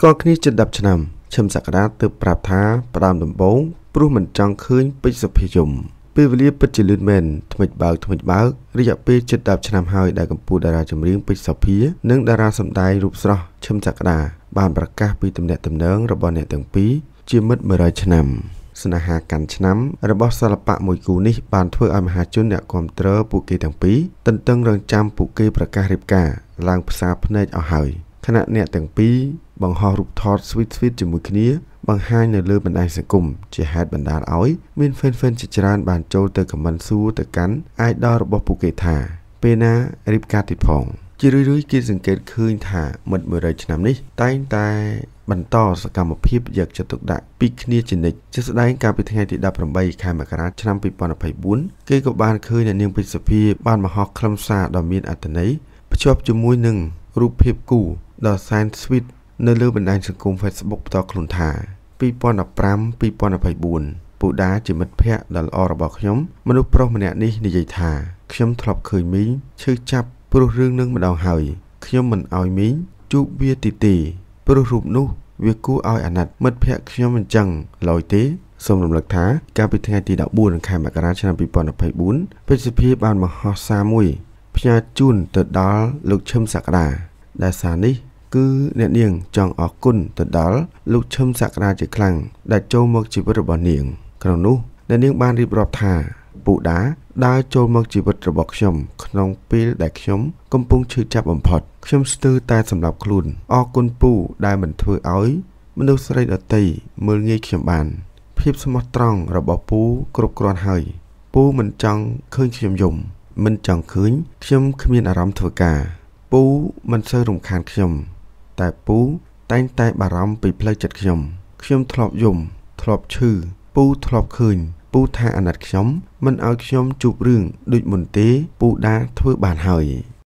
ស្គាល់គ្នាជិត10ឆ្នាំឈឹមសក្តាទើបប្រាប់ថាផ្ដើមដំបូងព្រោះមិនចង់ឃើញពេជ្រសុភយមពេលវេលាពិតជាលឿនមែនថ្មិចបើកថ្មិចបើករយៈពេលជិត10ឆ្នាំហើយដែលកម្ពុជាតារាចម្រៀងពេជ្រសុភានិងតារាសម្ដែងរូបស្រស់ឈឹមសក្តាបានប្រកាសពីទំនាក់ទំនងរបស់អ្នកទាំងពីរជាមិត្ត100ឆ្នាំ ស្នេហាកាន់ឆ្នាំរបស់សិល្បៈមួយគូនេះបានធ្វើឲ្យមហាជនអ្នកគ្រប់គ្រងពួកគេទាំងពីរទន្ទឹងរង់ចាំពួកគេប្រកាសរៀបការឡើងផ្សារភ្នែកអស់ហើយខណៈអ្នកទាំងពីរបង្ហោះរូបថតស្វីតស្វីតជាមួយគ្នាបង្ហាញនៅលើបណ្ដាញសង្គមជាហេតុបណ្ដាលឲ្យ មានហ្វេនហ្វេនជាច្រើន បានចូលទៅខមមិនសួរទៅកាន់អាយដលរបស់ពួកគេថា ពេលណារៀបការទីផង ជារឿយៗគេសង្កេតឃើញថាមិត្ត100ឆ្នាំនេះ តែងតែ បន្តសកម្មភាព យកចិត្តទុកដាក់ពីគ្នាជានិច្ចជាស្ដែងកាលពីថ្ងៃទី18ខែមករាឆ្នាំ2024គេក៏បានឃើញអ្នកនាងពេជ្រសុភាបានមកហោះខ្លឹមសារដ៏មានអត្ថន័យភ្ជាប់ជាមួយនឹងរូបភាពគូដ៏សែនស្វីតនៅលើបណ្ដាញសង្គម Facebook ផ្ទាល់ខ្លួនថា2015 2024ពូដាជាមិត្តភ័ក្ដិដ៏ល្អរបស់ខ្ញុំ មនុស្សប្រុសម្នាក់នេះនិយាយថាខ្ញុំធ្លាប់ឃើញមីងឈឺចាប់ព្រោះរឿងនឹងម្ដងហើយខ្ញុំមិនអោយមីងជួបវាទីទេព្រោះរូបនោះ វាគួរឲ្យអាណិតមិត្តភ័ក្ដិខ្ញុំអញ្ចឹងឡើយទេសូមរំលឹកថាកាលពីថ្ងៃទី14ខែមករាឆ្នាំ2024ពេទ្យសភាបានមហោសារមួយផ្ញើជូនទៅដល់លោកឈឹមសក្តាដែលសារនេះគឺអ្នកនាងចង់អរគុណទៅដល់លោកឈឹមសក្តាជាខ្លាំងដែលចូលមកជីវិតរបស់នាង ក្នុងនោះអ្នកនាងបានរៀបរាប់ថាពូដាដើរចូលមកជីវិតរបស់ខ្ញុំក្នុងពេលដែលខ្ញុំ កំពុងឈឺចាប់បំផុតខ្ញុំស្ទើរតែសម្លាប់ខ្លួនអរគុណពូដែលមិនធ្វើឲ្យ មនុស្សស្រីដតីមើលងាយខ្ញុំបាន ភាពស្មោះត្រង់របស់ពូគ្រប់គ្រាន់ហើយ ពូមិនចង់ឃើញខ្ញុំយំ មិនចង់ឃើញខ្ញុំគ្មានអារម្មណ៍ធ្វើការ ពូមិនសូវរំខានខ្ញុំតែពូតែងតែបារម្ភពីផ្លូវចិត្តខ្ញុំ ខ្ញុំធ្លាប់យំ ធ្លាប់ឈឺពូធ្លាប់ឃើញពូថាអាណិតខ្ញុំមិនឲ្យខ្ញុំជួបរឿងដូចមុនទេពូដាធ្វើបានហើយ